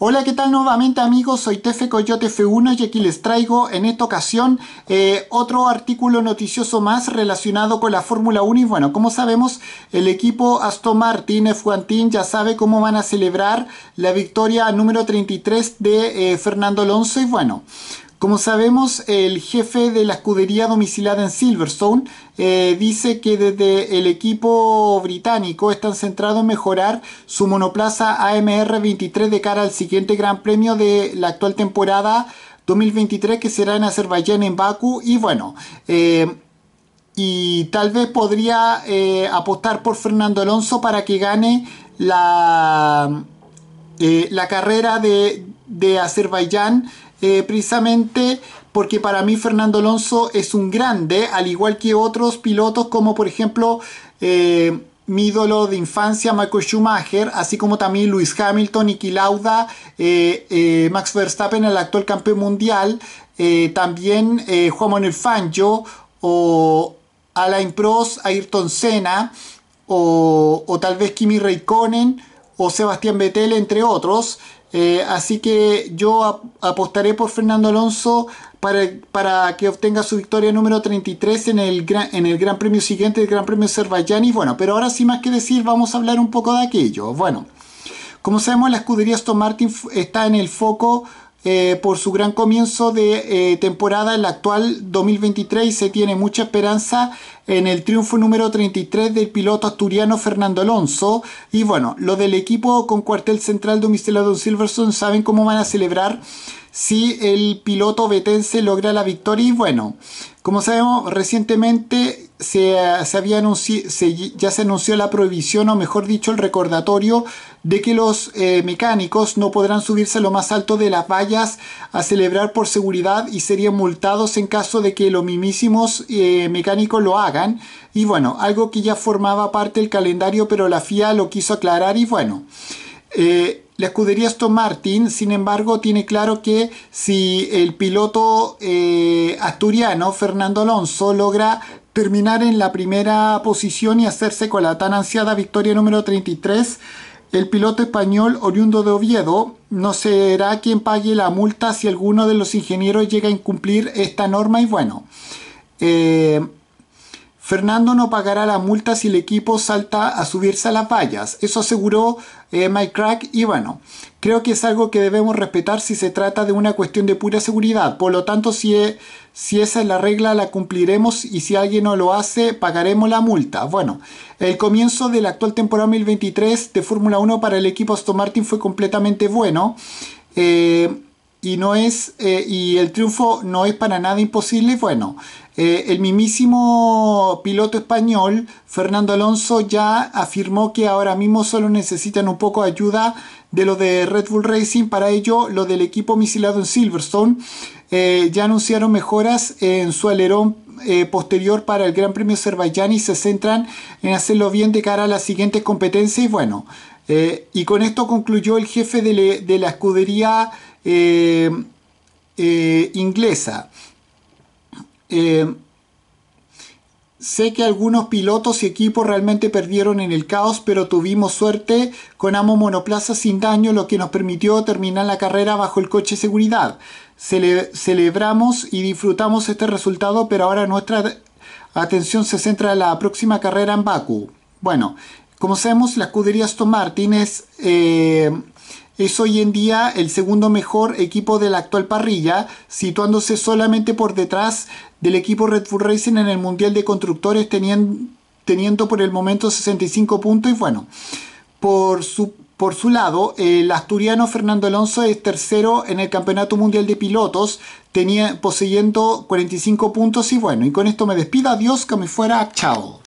Hola, ¿qué tal nuevamente amigos? Soy Tefe Coyote F1 y aquí les traigo en esta ocasión eh, otro artículo noticioso más relacionado con la Fórmula 1 y bueno, como sabemos el equipo Aston Martin F1 ya sabe cómo van a celebrar la victoria número 33 de eh, Fernando Alonso y bueno, como sabemos, el jefe de la escudería domicilada en Silverstone eh, dice que desde el equipo británico están centrados en mejorar su monoplaza AMR 23 de cara al siguiente Gran Premio de la actual temporada 2023 que será en Azerbaiyán, en Baku Y bueno, eh, y tal vez podría eh, apostar por Fernando Alonso para que gane la, la carrera de, de Azerbaiyán. Eh, precisamente porque para mí Fernando Alonso es un grande, al igual que otros pilotos como por ejemplo eh, mi ídolo de infancia Michael Schumacher, así como también Luis Hamilton, y Lauda, eh, Max Verstappen, el actual campeón mundial, también Juan Manuel Fangio o Alain Prost, Ayrton Senna o, o tal vez Kimi Raikkonen o Sebastián Vettel, entre otros. Eh, así que yo apostaré por Fernando Alonso para, para, que obtenga su victoria número 33 en el, gran, en el Gran Premio siguiente, el Gran Premio Azerbaiyán. Y bueno, pero ahora sin más que decir, vamos a hablar un poco de aquello. Bueno, como sabemos, la escudería Aston Martin está en el foco eh, por su gran comienzo de eh, temporada en la actual 2023 se tiene mucha esperanza en el triunfo número 33 del piloto asturiano Fernando Alonso. Y bueno, lo del equipo con cuartel central domiciliado Don Silverson saben cómo van a celebrar si el piloto vetense logra la victoria. Y bueno, como sabemos, recientemente se, se ya se anunció la prohibición, o mejor dicho, el recordatorio de que los eh, mecánicos no podrán subirse a lo más alto de las vallas a celebrar por seguridad y serían multados en caso de que los mismísimos eh, mecánicos lo hagan. Y bueno, algo que ya formaba parte del calendario, pero la FIA lo quiso aclarar y bueno. Eh, la escudería Aston Martin, sin embargo, tiene claro que si el piloto asturiano Fernando Alonso logra terminar en la primera posición y hacerse con la tan ansiada victoria número 33. El piloto español oriundo de Oviedo no será quien pague la multa si alguno de los ingenieros llega a incumplir esta norma y bueno. Eh, Fernando no pagará la multa si el equipo salta a subirse a las vallas. Eso aseguró eh, Mike Crack y bueno, creo que es algo que debemos respetar si se trata de una cuestión de pura seguridad. Por lo tanto, si, e, si esa es la regla, la cumpliremos y si alguien no lo hace, pagaremos la multa. Bueno, el comienzo de la actual temporada 2023 de Fórmula 1 para el equipo Aston Martin fue completamente bueno. Eh, y no es eh, y el triunfo no es para nada imposible bueno eh, el mismísimo piloto español Fernando Alonso ya afirmó que ahora mismo solo necesitan un poco de ayuda de lo de Red Bull Racing para ello lo del equipo misilado en Silverstone eh, ya anunciaron mejoras en su alerón posterior para el Gran Premio Azerbaiyán y se centran en hacerlo bien de cara a las siguientes competencias y bueno y con esto concluyó el jefe de la escudería eh, eh, inglesa. Eh, sé que algunos pilotos y equipos realmente perdieron en el caos, pero tuvimos suerte con Amo Monoplaza sin daño, lo que nos permitió terminar la carrera bajo el coche seguridad. celebramos y disfrutamos este resultado, pero ahora nuestra atención se centra en la próxima carrera en Baku. Bueno, como sabemos, la escudería Aston Martin es es hoy en día el segundo mejor equipo de la actual parrilla, situándose solamente por detrás del equipo Red Bull Racing en el Mundial de Constructores, teniendo, por el momento 65 puntos. Y bueno, por su, por su lado, el asturiano Fernando Alonso es tercero en el Campeonato Mundial de Pilotos, tenía, poseyendo 45 puntos. Y bueno, y con esto me despido. Adiós, que me fuera. Chao.